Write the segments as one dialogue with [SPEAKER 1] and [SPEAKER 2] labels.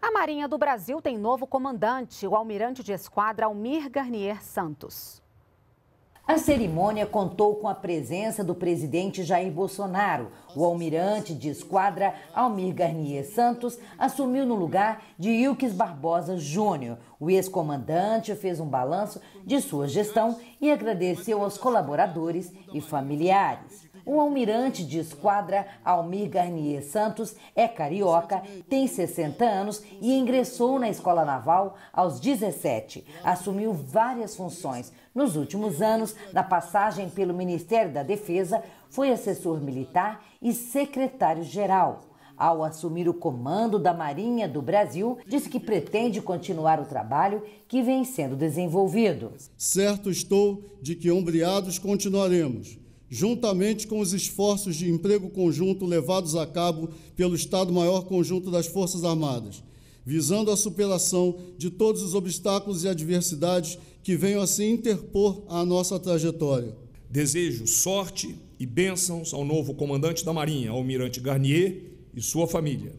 [SPEAKER 1] A Marinha do Brasil tem novo comandante, o almirante de esquadra Almir Garnier Santos. A cerimônia contou com a presença do presidente
[SPEAKER 2] Jair Bolsonaro. O almirante de esquadra Almir Garnier Santos assumiu no lugar de Ilques Barbosa Júnior. O ex-comandante fez um balanço de sua gestão e agradeceu aos colaboradores e familiares. O almirante de esquadra Almir Garnier Santos é carioca, tem 60 anos e ingressou na Escola Naval aos 17. Assumiu várias funções. Nos últimos anos, na passagem pelo Ministério da Defesa, foi assessor militar e secretário-geral. Ao assumir o comando da Marinha do Brasil, disse que pretende continuar o trabalho que vem sendo desenvolvido.
[SPEAKER 3] Certo estou de que, ombreados, continuaremos juntamente com os esforços de emprego conjunto levados a cabo pelo Estado-Maior Conjunto das Forças Armadas, visando a superação de todos os obstáculos e adversidades que venham a se interpor à nossa trajetória. Desejo sorte e bênçãos
[SPEAKER 4] ao novo comandante da Marinha, Almirante Garnier, e sua família.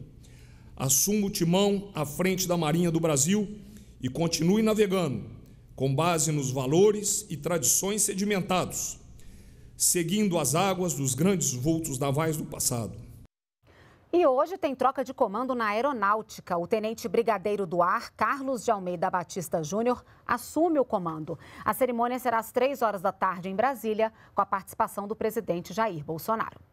[SPEAKER 4] Assuma o timão à frente da Marinha do Brasil e continue navegando, com base nos valores e tradições sedimentados, seguindo as águas dos grandes vultos navais do passado
[SPEAKER 1] e hoje tem troca de comando na aeronáutica. O tenente brigadeiro do ar, Carlos de Almeida Batista Júnior, assume o comando. A cerimônia será às três horas da tarde em Brasília, com a participação do presidente Jair Bolsonaro.